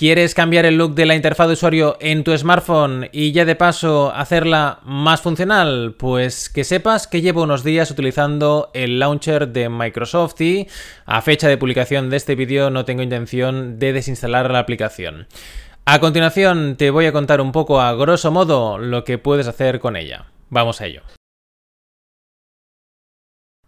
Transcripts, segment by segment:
¿Quieres cambiar el look de la interfaz de usuario en tu smartphone y ya de paso hacerla más funcional? Pues que sepas que llevo unos días utilizando el launcher de Microsoft y a fecha de publicación de este vídeo no tengo intención de desinstalar la aplicación. A continuación te voy a contar un poco a grosso modo lo que puedes hacer con ella. Vamos a ello.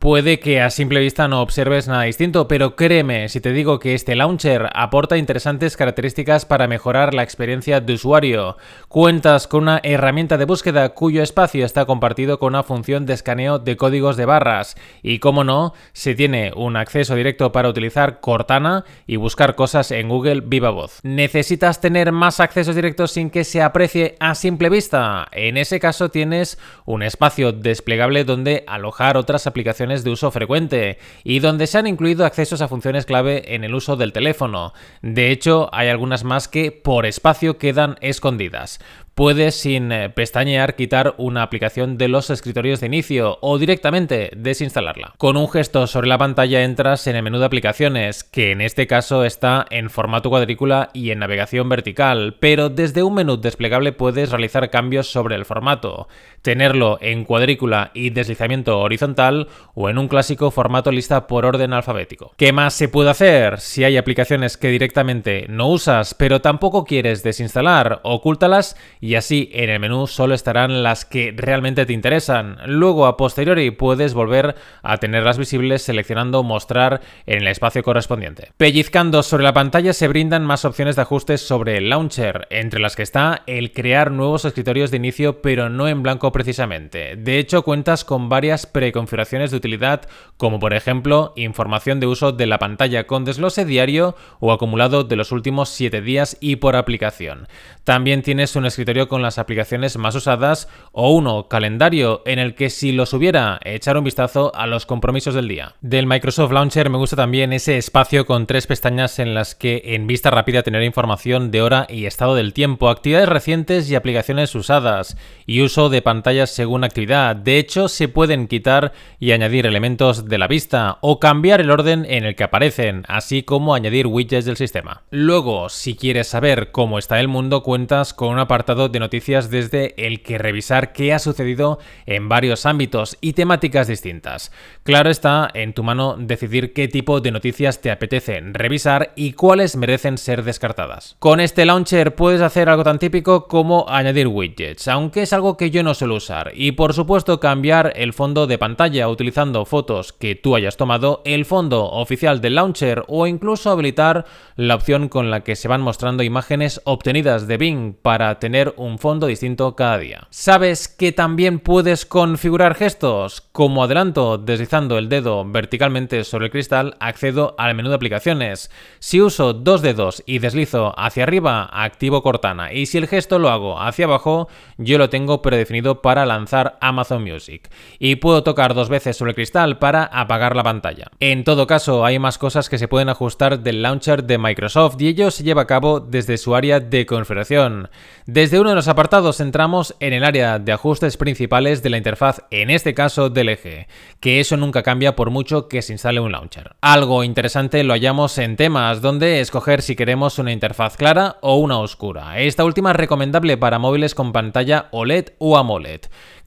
Puede que a simple vista no observes nada distinto, pero créeme si te digo que este launcher aporta interesantes características para mejorar la experiencia de usuario. Cuentas con una herramienta de búsqueda cuyo espacio está compartido con una función de escaneo de códigos de barras. Y como no, se tiene un acceso directo para utilizar Cortana y buscar cosas en Google Viva Voz. ¿Necesitas tener más accesos directos sin que se aprecie a simple vista? En ese caso tienes un espacio desplegable donde alojar otras aplicaciones de uso frecuente y donde se han incluido accesos a funciones clave en el uso del teléfono. De hecho, hay algunas más que por espacio quedan escondidas puedes sin eh, pestañear quitar una aplicación de los escritorios de inicio o directamente desinstalarla. Con un gesto sobre la pantalla entras en el menú de aplicaciones, que en este caso está en formato cuadrícula y en navegación vertical, pero desde un menú desplegable puedes realizar cambios sobre el formato, tenerlo en cuadrícula y deslizamiento horizontal o en un clásico formato lista por orden alfabético. ¿Qué más se puede hacer? Si hay aplicaciones que directamente no usas pero tampoco quieres desinstalar, ocúltalas y así en el menú solo estarán las que realmente te interesan. Luego a posteriori puedes volver a tenerlas visibles seleccionando mostrar en el espacio correspondiente. Pellizcando sobre la pantalla se brindan más opciones de ajustes sobre el launcher, entre las que está el crear nuevos escritorios de inicio pero no en blanco precisamente. De hecho cuentas con varias preconfiguraciones de utilidad como por ejemplo información de uso de la pantalla con desglose diario o acumulado de los últimos 7 días y por aplicación. También tienes un escritorio con las aplicaciones más usadas o uno calendario en el que si los hubiera echar un vistazo a los compromisos del día. Del Microsoft Launcher me gusta también ese espacio con tres pestañas en las que en vista rápida tener información de hora y estado del tiempo, actividades recientes y aplicaciones usadas y uso de pantallas según actividad. De hecho, se pueden quitar y añadir elementos de la vista o cambiar el orden en el que aparecen, así como añadir widgets del sistema. Luego, si quieres saber cómo está el mundo, cuentas con un apartado de noticias desde el que revisar qué ha sucedido en varios ámbitos y temáticas distintas. Claro está en tu mano decidir qué tipo de noticias te apetecen revisar y cuáles merecen ser descartadas. Con este launcher puedes hacer algo tan típico como añadir widgets, aunque es algo que yo no suelo usar, y por supuesto cambiar el fondo de pantalla utilizando fotos que tú hayas tomado, el fondo oficial del launcher o incluso habilitar la opción con la que se van mostrando imágenes obtenidas de Bing para tener un fondo distinto cada día. ¿Sabes que también puedes configurar gestos? Como adelanto, deslizando el dedo verticalmente sobre el cristal, accedo al menú de aplicaciones. Si uso dos dedos y deslizo hacia arriba, activo Cortana. Y si el gesto lo hago hacia abajo, yo lo tengo predefinido para lanzar Amazon Music. Y puedo tocar dos veces sobre el cristal para apagar la pantalla. En todo caso, hay más cosas que se pueden ajustar del launcher de Microsoft y ello se lleva a cabo desde su área de configuración. Desde uno de los apartados entramos en el área de ajustes principales de la interfaz, en este caso del eje, que eso nunca cambia por mucho que se instale un launcher. Algo interesante lo hallamos en temas donde escoger si queremos una interfaz clara o una oscura. Esta última es recomendable para móviles con pantalla OLED o AMOLED.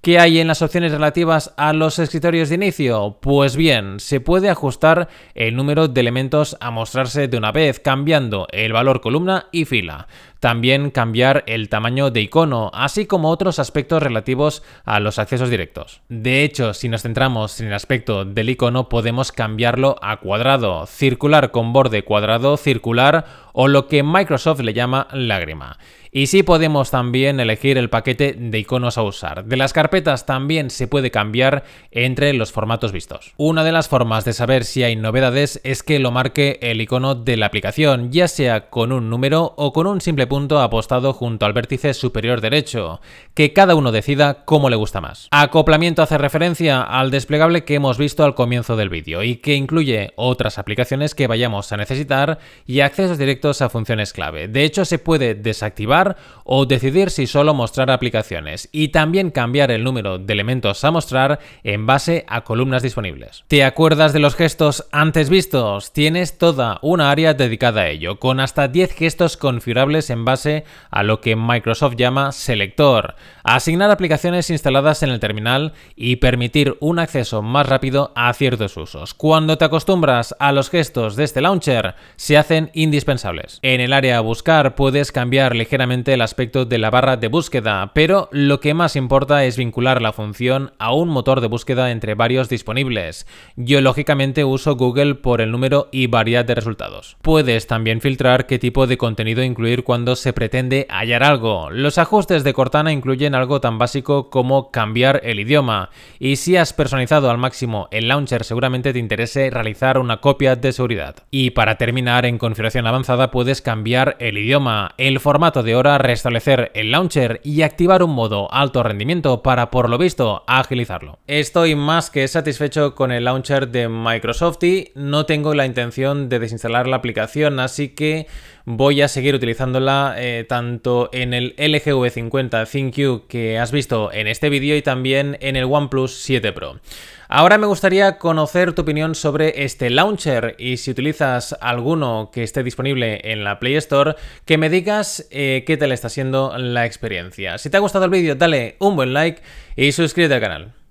¿Qué hay en las opciones relativas a los escritorios de inicio? Pues bien, se puede ajustar el número de elementos a mostrarse de una vez, cambiando el valor columna y fila. También cambiar el tamaño de icono, así como otros aspectos relativos a los accesos directos. De hecho, si nos centramos en el aspecto del icono, podemos cambiarlo a cuadrado, circular con borde cuadrado, circular o lo que Microsoft le llama lágrima. Y sí podemos también elegir el paquete de iconos a usar. De las carpetas también se puede cambiar entre los formatos vistos. Una de las formas de saber si hay novedades es que lo marque el icono de la aplicación, ya sea con un número o con un simple punto apostado junto al vértice superior derecho, que cada uno decida cómo le gusta más. Acoplamiento hace referencia al desplegable que hemos visto al comienzo del vídeo y que incluye otras aplicaciones que vayamos a necesitar y accesos directos a funciones clave. De hecho, se puede desactivar o decidir si solo mostrar aplicaciones y también cambiar el número de elementos a mostrar en base a columnas disponibles. ¿Te acuerdas de los gestos antes vistos? Tienes toda una área dedicada a ello, con hasta 10 gestos configurables en base a lo que Microsoft llama selector. Asignar aplicaciones instaladas en el terminal y permitir un acceso más rápido a ciertos usos. Cuando te acostumbras a los gestos de este launcher, se hacen indispensables en el área a buscar puedes cambiar ligeramente el aspecto de la barra de búsqueda, pero lo que más importa es vincular la función a un motor de búsqueda entre varios disponibles. Yo lógicamente uso Google por el número y variedad de resultados. Puedes también filtrar qué tipo de contenido incluir cuando se pretende hallar algo. Los ajustes de Cortana incluyen algo tan básico como cambiar el idioma, y si has personalizado al máximo el launcher seguramente te interese realizar una copia de seguridad. Y para terminar en configuración avanzada puedes cambiar el idioma, el formato de hora, restablecer el launcher y activar un modo alto rendimiento para, por lo visto, agilizarlo. Estoy más que satisfecho con el launcher de Microsoft y no tengo la intención de desinstalar la aplicación, así que voy a seguir utilizándola eh, tanto en el LGV50 ThinQ que has visto en este vídeo y también en el OnePlus 7 Pro. Ahora me gustaría conocer tu opinión sobre este launcher y si utilizas alguno que esté disponible en la Play Store, que me digas eh, qué qué le está siendo la experiencia. Si te ha gustado el vídeo, dale un buen like y suscríbete al canal.